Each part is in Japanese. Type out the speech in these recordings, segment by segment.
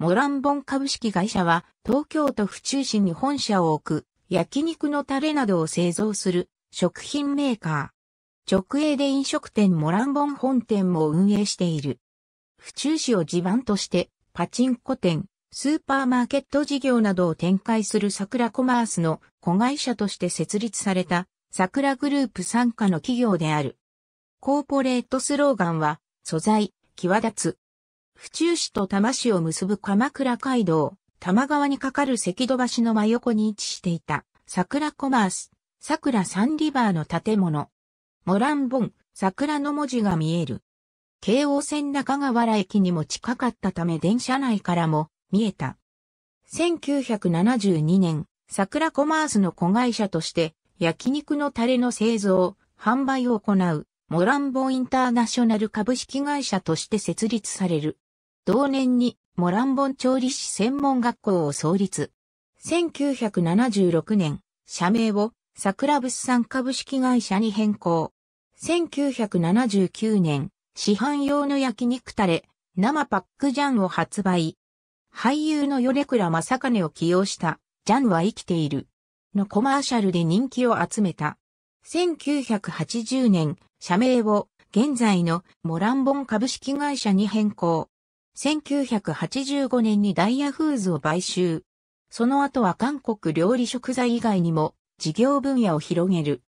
モランボン株式会社は東京都府中市に本社を置く焼肉のタレなどを製造する食品メーカー。直営で飲食店モランボン本店も運営している。府中市を地盤としてパチンコ店、スーパーマーケット事業などを展開する桜コマースの子会社として設立された桜グループ傘下の企業である。コーポレートスローガンは素材、際立つ、府中市と多摩市を結ぶ鎌倉街道、多摩川に架かる赤戸橋の真横に位置していた、桜コマース、桜サンリバーの建物。モランボン、桜の文字が見える。京王線中川原駅にも近かったため電車内からも見えた。1972年、桜コマースの子会社として焼肉のタレの製造、販売を行うモランボンインターナショナル株式会社として設立される。同年にモランボン調理師専門学校を創立。1976年、社名を桜物産株式会社に変更。1979年、市販用の焼肉タレ、生パックジャンを発売。俳優の米倉正金を起用した、ジャンは生きている。のコマーシャルで人気を集めた。1980年、社名を現在のモランボン株式会社に変更。1985年にダイヤフーズを買収。その後は韓国料理食材以外にも事業分野を広げる。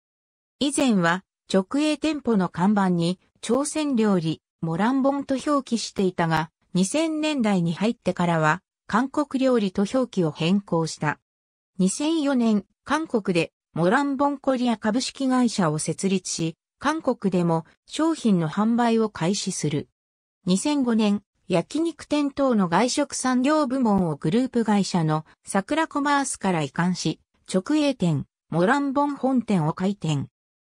以前は直営店舗の看板に朝鮮料理、モランボンと表記していたが、2000年代に入ってからは韓国料理と表記を変更した。2004年、韓国でモランボンコリア株式会社を設立し、韓国でも商品の販売を開始する。2005年、焼肉店等の外食産業部門をグループ会社の桜コマースから移管し、直営店、モランボン本店を開店。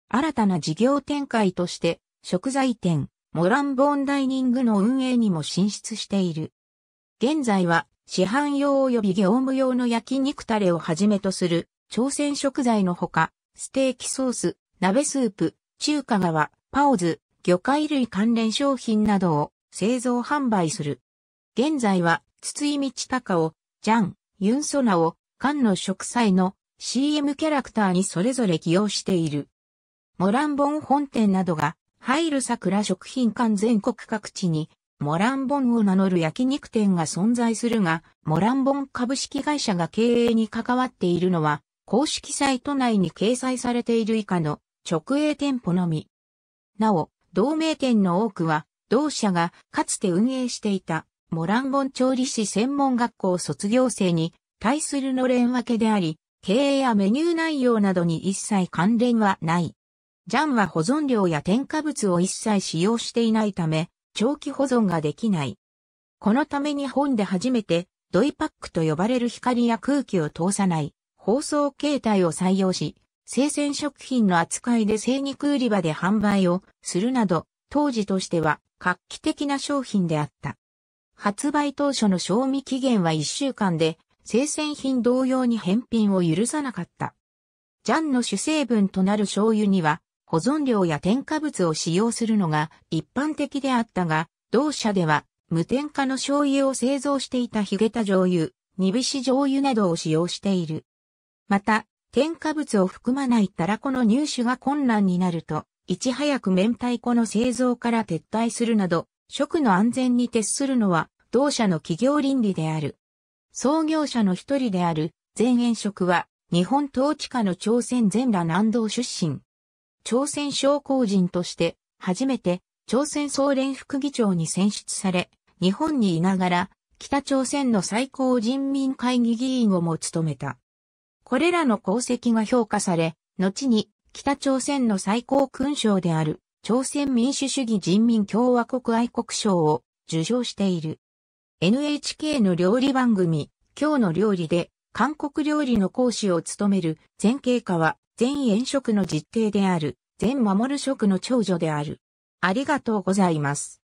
新たな事業展開として、食材店、モランボンダイニングの運営にも進出している。現在は、市販用及び業務用の焼肉タレをはじめとする、朝鮮食材のほか、ステーキソース、鍋スープ、中華側、パオズ、魚介類関連商品などを製造販売する。現在は、筒井道隆を、ジャン、ユンソナを、缶の植栽の CM キャラクターにそれぞれ起用している。モランボン本店などが、入る桜食品館全国各地に、モランボンを名乗る焼肉店が存在するが、モランボン株式会社が経営に関わっているのは、公式サイト内に掲載されている以下の直営店舗のみ。なお、同名店の多くは同社がかつて運営していたモランボン調理師専門学校卒業生に対するのれんわけであり、経営やメニュー内容などに一切関連はない。ジャンは保存料や添加物を一切使用していないため、長期保存ができない。このため日本で初めてドイパックと呼ばれる光や空気を通さない包装形態を採用し、生鮮食品の扱いで生肉売り場で販売をするなど、当時としては画期的な商品であった。発売当初の賞味期限は1週間で、生鮮品同様に返品を許さなかった。ジャンの主成分となる醤油には、保存料や添加物を使用するのが一般的であったが、同社では無添加の醤油を製造していたヒゲタ醤油、煮びし醤油などを使用している。また、添加物を含まないタラコの入手が困難になると、いち早く明太子の製造から撤退するなど、食の安全に徹するのは、同社の企業倫理である。創業者の一人である、前園職は、日本統治下の朝鮮全羅南道出身。朝鮮商工人として、初めて、朝鮮総連副議長に選出され、日本にいながら、北朝鮮の最高人民会議議員をも務めた。これらの功績が評価され、後に北朝鮮の最高勲章である朝鮮民主主義人民共和国愛国賞を受賞している。NHK の料理番組、今日の料理で韓国料理の講師を務める前景下は前演職の実弟である前守職の長女である。ありがとうございます。